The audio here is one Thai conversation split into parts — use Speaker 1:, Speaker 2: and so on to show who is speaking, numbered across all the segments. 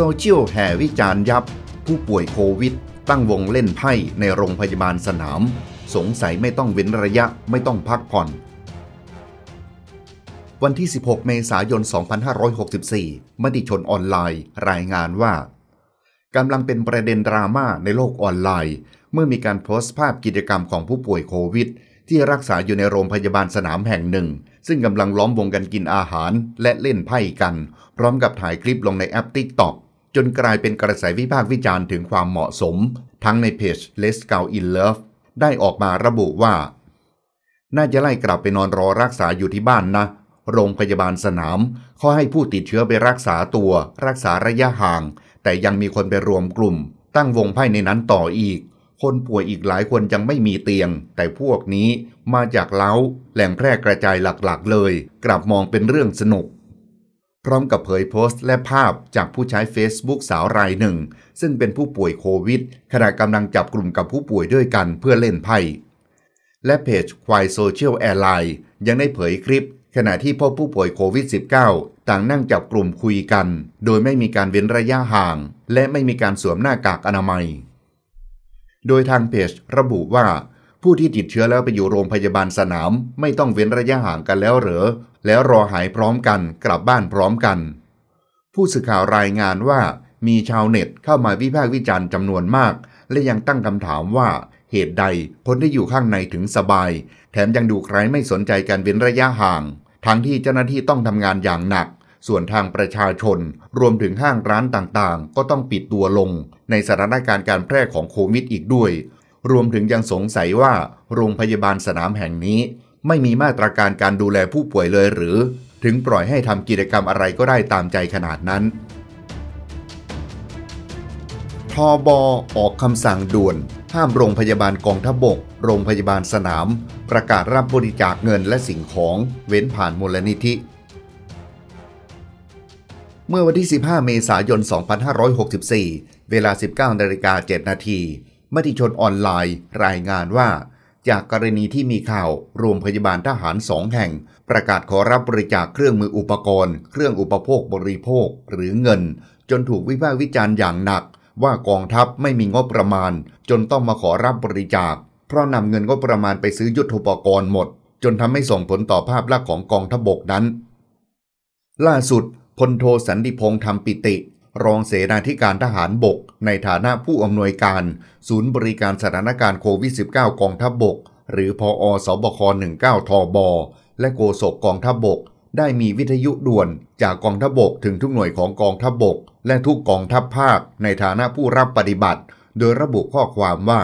Speaker 1: โซเชียลแห่วิจารณ์ยับ ผู้ป่วยโควิด ตั้งวงเล่นไพ่ในโรงพยาบาลสนาม สงสัยไม่ต้องเว้นระยะไม่ต้องพักผ่อน วันที่ 16 เมษายน 2564มติชนออนไลน์ รายงานว่า กำลังเป็นประเด็นดราม่าในโลกออนไลน์ เมื่อมีการโพสต์ภาพกิจกรรมของผู้ป่วยโควิด ที่รักษาอยู่ในโรงพยาบาลสนามแห่งหนึ่ง ซึ่งกำลังล้อมวงกันกินอาหารและเล่นไพ่กันพร้อมกับถ่ายคลิปลงในแอปติ๊กต็อกจนกลายเป็นกระแสวิพากษ์วิจารณ์ถึงความเหมาะสม ทั้งในเพจ Let's Go in Love ได้ออกมาระบุว่า น่าจะไล่กลับไปนอนรอรักษาอยู่ที่บ้านนะ โรงพยาบาลสนามเขาให้ผู้ติดเชื้อไปรักษาตัว รักษาระยะห่าง แต่ยังมีคนไปรวมกลุ่ม ตั้งวงไพ่ในนั้นต่ออีก คนป่วยอีกหลายคนยังไม่มีเตียง แต่พวกนี้มาจากเล้าแหล่งแพร่กระจายหลักๆ เลย กลับมองเป็นเรื่องสนุกพร้อมกับเผยโพสต์และภาพจากผู้ใช้ Facebook สาวรายหนึ่ง ซึ่งเป็นผู้ป่วยโควิด ขณะกำลังจับกลุ่มกับผู้ป่วยด้วยกันเพื่อเล่นไพ่ และเพจควายโซเชียลแอร์ไลน์ยังได้เผยคลิปขณะที่พบผู้ป่วยโควิด -19 ต่างนั่งจับกลุ่มคุยกัน โดยไม่มีการเว้นระยะห่าง และไม่มีการสวมหน้ากากอนามัย โดยทางเพจระบุว่า ผู้ที่ติดเชื้อแล้วไปอยู่โรงพยาบาลสนาม ไม่ต้องเว้นระยะห่างกันแล้วเหรอแล้วรอหายพร้อมกันกลับบ้านพร้อมกัน ผู้สื่อข่าวรายงานว่ามีชาวเน็ต เข้ามาวิพากษ์วิจารณ์จำนวนมาก และยังตั้งคำถามว่า เหตุใด คนที่อยู่ข้างในถึงสบาย แถมยังดูใครไม่สนใจการเว้นระยะห่าง ทั้งที่เจ้าหน้าที่ต้องทำงานอย่างหนัก ส่วนทางประชาชน รวมถึงห้างร้านต่างๆ ก็ต้องปิดตัวลง ในสถานการณ์การแพร่ของโควิดอีกด้วย รวมถึงยังสงสัยว่าโรงพยาบาลสนามแห่งนี้ไม่มีมาตรการการดูแลผู้ป่วยเลยหรือ ถึงปล่อยให้ทำกิจกรรมอะไรก็ได้ตามใจขนาดนั้น ทบอออกคำสั่งด่วน ห้ามโรงพยาบาลกองทบก โรงพยาบาลสนาม ประกาศรับบริจาคเงินและสิ่งของ เว้นผ่านมูลนิธิ เมื่อวันที่ 15 เมษายน 2564 เวลา 19นาฬิกา7นาทีมติชนออนไลน์ รายงานว่าจากกรณีที่มีข่าวโรงพยาบาลทหารสองแห่ง ประกาศขอรับบริจาค เครื่องมืออุปกรณ์ เครื่องอุปโภคบริโภคหรือเงิน จนถูกวิพากษ์วิจารณ์อย่างหนัก ว่ากองทัพไม่มีงบประมาณ จนต้องมาขอรับบริจาค เพราะนำเงินงบประมาณไปซื้อยุทธุปกรณ์หมด จนทำให้ส่งผลต่อภาพลักษณ์ของกองทัพบกนั้น ล่าสุดพลโทสันติพงษ์ทำปิติรองเสนาธิการทหารบก ในฐานะผู้อำนวยการศูนย์บริการสถานการณ์โควิด -19 กองทัพบบกหรือพออสบค19ทบและโกศกกองทัพบบก ได้มีวิทยุด่วนจากกองทัพบบกถึงทุกหน่วยของกองทัพบบกและทุกกองทัพภาค ในฐานะผู้รับปฏิบัติ โดยระบุข้อความว่า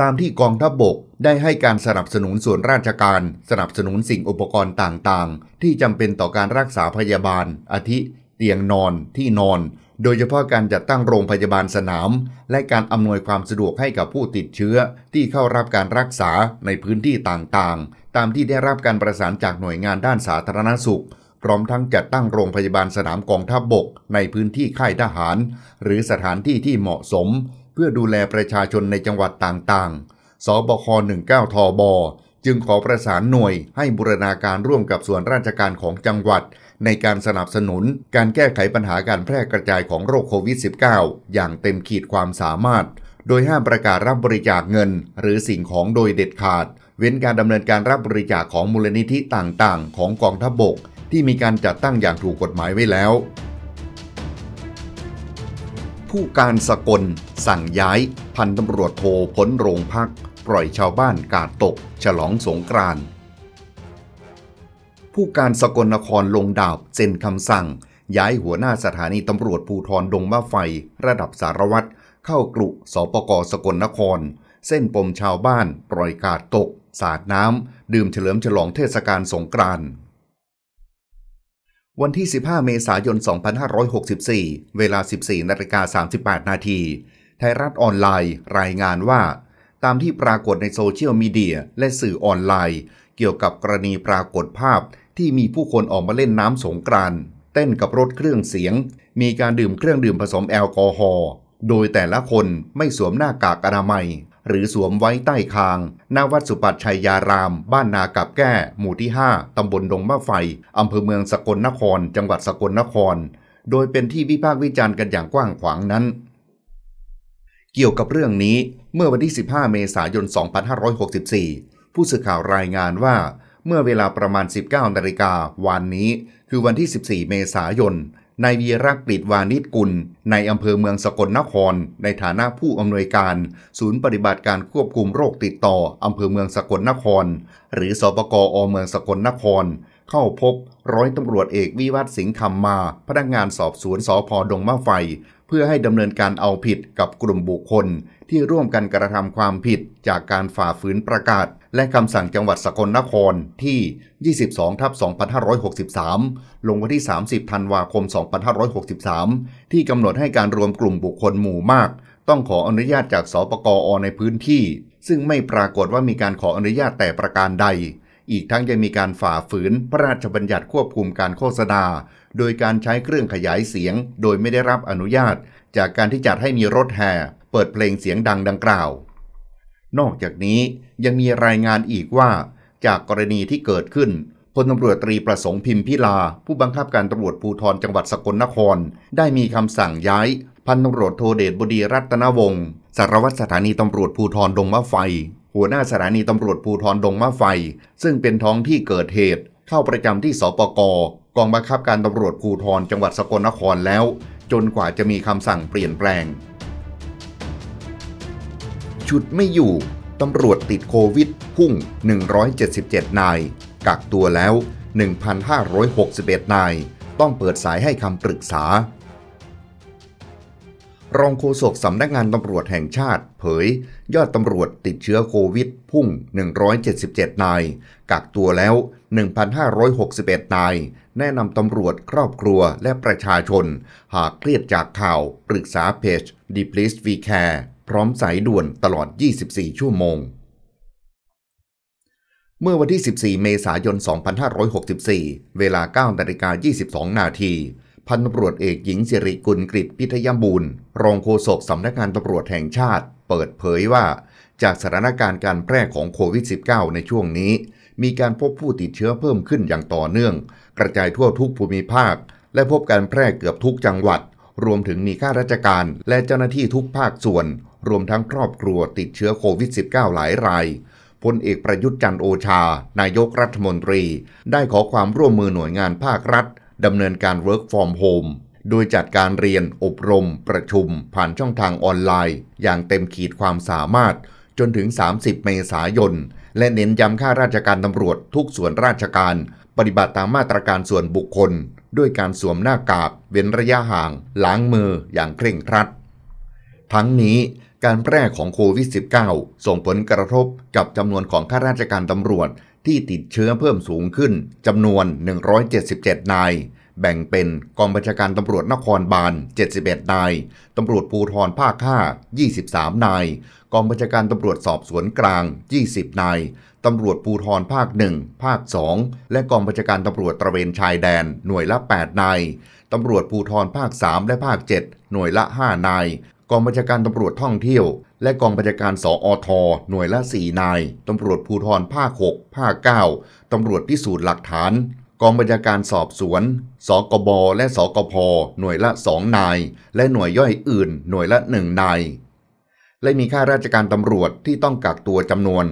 Speaker 1: ตามที่กองทัพบบกได้ให้การสนับสนุนส่วนราชการ สนับสนุนสิ่งอุปกรณ์ต่างๆ ที่จำเป็นต่อการรักษาพยาบาล อาทิเตียงนอนที่นอน โดยเฉพาะการจัดตั้งโรงพยาบาลสนาม และการอำนวยความสะดวกให้กับผู้ติดเชื้อที่เข้ารับการรักษาในพื้นที่ต่างๆ ตามที่ได้รับการประสานจากหน่วยงานด้านสาธารณสุขพร้อมทั้งจัดตั้งโรงพยาบาลสนามกองทัพบบกในพื้นที่ค่ายทหาร หรือสถานที่ที่เหมาะสม เพื่อดูแลประชาชนในจังหวัดต่างๆสบค19ทบจึงขอประสานหน่วยให้บูรณาการร่วมกับส่วนราชการของจังหวัดในการสนับสนุนการแก้ไขปัญหาการแพร่กระจายของโรคโควิด -19 อย่างเต็มขีดความสามารถ โดยห้ามประกาศรับบริจาคเงิน หรือสิ่งของโดยเด็ดขาด เว้นการดำเนินการรับบริจาคของมูลนิธิต่างๆ ของกองทัพบบก ที่มีการจัดตั้งอย่างถูกกฎหมายไว้แล้ว ผู้การสกลสั่งย้าย พันตำรวจโทพ้นโรงพัก ปล่อยชาวบ้านกาดตก ฉลองสงกรานผู้การสกลนครลงดาบเซ็นคำสั่ง ย้ายหัวหน้าสถานีตำรวจภูทรดงมะไฟ ระดับสารวัตรเข้ากลุสปกสกลนคร เส้นปมชาวบ้าน ปล่อยกาดตก สาดน้ำดื่มเฉลิมฉลองเทศกาลสงกรานต์วันที่ 15 เมษายน 2564 เวลา 14นาฬิกา38นาทีไทยรัฐออนไลน์รายงานว่า ตามที่ปรากฏในโซเชียลมีเดียและสื่อออนไลน์เกี่ยวกับกรณีปรากฏภาพที่มีผู้คนออกมาเล่นน้ำสงกรานเต้นกับรถเครื่องเสียง มีการดื่มเครื่องดื่มผสมแอลกอฮอล์โดยแต่ละคนไม่สวมหน้ากากอนามัย หรือสวมไว้ใต้คางหน้าวัดสุปัชชัยยาราม บ้านนากับแก้ หมู่ที่ 5 ตำบลดงมะไฟ อำเภอเมืองสกลนคร จังหวัดสกลนคร โดยเป็นที่วิพากษ์วิจารณ์กันอย่างกว้างขวางนั้น เกี่ยวกับเรื่องนี้เมื่อวันที่15เมษายน2564ผู้สื่อข่าวรายงานว่าเมื่อเวลาประมาณ 19นาฬิกาวันนี้ คือวันที่ 14 เมษายนนายวีรกฤตวานิชกุล ในอำเภอเมืองสกลนครในฐานะผู้อำนวยการศูนย์ปฏิบัติการควบคุมโรคติดต่ออำเภอเมืองสกลนคร หรือสปกอเมืองสกลนคร เข้าพบร้อยตำรวจเอกวิวัฒสิงห์คำมา พนักงานสอบสวนสพดงมะไฟเพื่อให้ดำเนินการเอาผิดกับกลุ่มบุคคล ที่ร่วมกันกระทำความผิดจากการฝ่าฝืนประกาศ และคำสั่งจังหวัดสกลนครที่ 22ทับ2563 ลงวันที่ 30ธันวาคม 2563 ที่กำหนดให้การรวมกลุ่มบุคคลหมู่มาก ต้องขออนุญาตจากสปกอในพื้นที่ ซึ่งไม่ปรากฏว่ามีการขออนุญาตแต่ประการใดอีกทั้งยังมีการฝ่าฝืน พระราชบัญญัติควบคุมการโฆษณาโดยการใช้เครื่องขยายเสียงโดยไม่ได้รับอนุญาต จากการที่จัดให้มีรถแห่เปิดเพลงเสียงดังดังกล่าว นอกจากนี้ยังมีรายงานอีกว่า จากกรณีที่เกิดขึ้นพลตำรวจตรีประสงค์พิมพ์พิลาผู้บังคับการตำรวจภูธรจังหวัดสกลนคร ได้มีคำสั่งย้ายพันตำรวจโทเดชบดีรัตนวงศ์สารวัตรสถานีตำรวจภูธรดงมะไฟหัวหน้าสถานีตำรวจภูทรดงมะไฟ ซึ่งเป็นท้องที่เกิดเหตุ เข้าประจำที่สปกกองบังคับการตำรวจภูทรจังหวัดสกลนครแล้ว จนกว่าจะมีคำสั่งเปลี่ยนแปลง ชุดไม่อยู่ ตำรวจติดโควิดพุ่ง 177 นาย กักตัวแล้ว 1,561 นาย ต้องเปิดสายให้คำปรึกษา รองโฆษกสำนักงานตำรวจแห่งชาติเผยยอดตำรวจติดเชื้อโควิด พุ่ง 177 นาย กักตัวแล้ว 1,561 นาย แนะนำตำรวจครอบครัวและประชาชน หากเครียดจากข่าว ปรึกษาเพจ d e p l e s e Care พร้อมสายด่วนตลอด 24 ชั่วโมง เมื่อวันที่ 14 เมษายน 2564 เวลา9นาฬิกา 22 นาที พันตำรวจเอกหญิงสิริกุลกริตพิทยบูรณ์รองโฆษกสำนักงานตำรวจแห่งชาติเปิดเผยว่า จากสถานการณ์การแพร่ของโควิด -19 ในช่วงนี้ มีการพบผู้ติดเชื้อเพิ่มขึ้นอย่างต่อเนื่อง กระจายทั่วทุกภูมิภาค และพบการแพร่เกือบทุกจังหวัด รวมถึงมีข้าราชการและเจ้าหน้าที่ทุกภาคส่วนรวมทั้งครอบครัวติดเชื้อโควิด -19 หลายรายพลเอกประยุทธ์จันโอชา นายกรัฐมนตรี ได้ขอความร่วมมือหน่วยงานภาครัฐดำเนินการ work f r ฟ m home โดยจัดการเรียนอบรม ประชุม ผ่านช่องทางออนไลน์ อย่างเต็มขีดความสามารถ จนถึง 30 เมษายน และเน้นย้ำค่าราชการตำรวจทุกส่วนราชการ ปฏิบัติตามมาตรการส่วนบุคคล ด้วยการสวมหน้ากาก เว้นระยะห่าง ล้างมืออย่างเคร่งครัด ทั้งนี้การแพร่ของโควิด -19 ส่งผลกระทบกับจำนวนของข้าราชการตำรวจ ที่ติดเชื้อเพิ่มสูงขึ้นจำนวน 177 นายแบ่งเป็นกองบัญชาการตำรวจนครบาล 71 นาย ตำรวจภูธรภาค 5 23 นาย กองบัญชาการตำรวจสอบสวนกลาง 20 นาย ตำรวจภูธรภาค 1 ภาค 2 และกองบัญชาการตำรวจตระเวนชายแดน หน่วยละ 8 นาย ตำรวจภูธรภาค 3 และภาค 7 หน่วยละ 5 นาย กองบัญชาการตำรวจท่องเที่ยว และกองบัญชาการสออทหน่วยละ 4 นาย ตำรวจภูธรภาค 6 ภาค 9 ตำรวจพิสูจน์หลักฐานกองบัญชาการสอบสวน สกบ และสกพ หน่วยละสองนาย และหน่วยย่อยอื่น หน่วยละหนึ่งนาย และมีข้าราชการตำรวจที่ต้องกักตัวจำนวน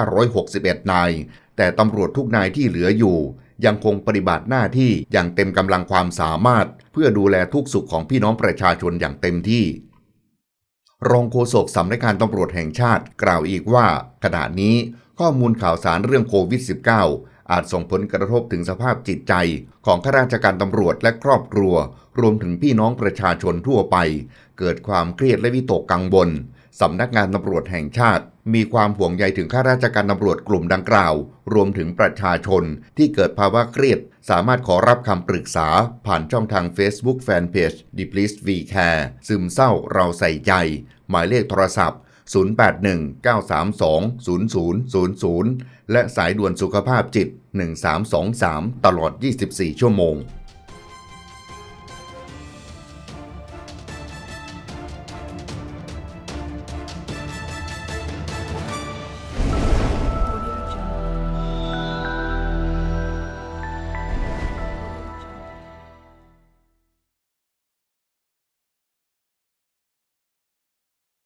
Speaker 1: 1,561นาย แต่ตำรวจทุกนายที่เหลืออยู่ ยังคงปฏิบัติหน้าที่อย่างเต็มกำลังความสามารถเพื่อดูแลทุกสุขของพี่น้องประชาชนอย่างเต็มที่ รองโฆษกสำนักงานตำรวจแห่งชาติกล่าวอีกว่า ขณะนี้ข้อมูลข่าวสารเรื่องโควิด -19 อาจส่งผลกระทบถึงสภาพจิตใจ ของข้าราชการตำรวจและครอบครัว รวมถึงพี่น้องประชาชนทั่วไป เกิดความเครียดและวิตกกังวลสำนักงานตำรวจแห่งชาติ มีความห่วงใยถึงข้าราชการตำรวจกลุ่มดังกล่าว รวมถึงประชาชนที่เกิดภาวะเครียด สามารถขอรับคำปรึกษาผ่านช่องทาง Facebook Fanpage d e p l e a s e v Care ซึมเศร้าเราใส่ใจ หมายเลขโทรศัพท์0819320000 และสายด่วนสุขภาพจิต 1323 ตลอด 24 ชั่วโมง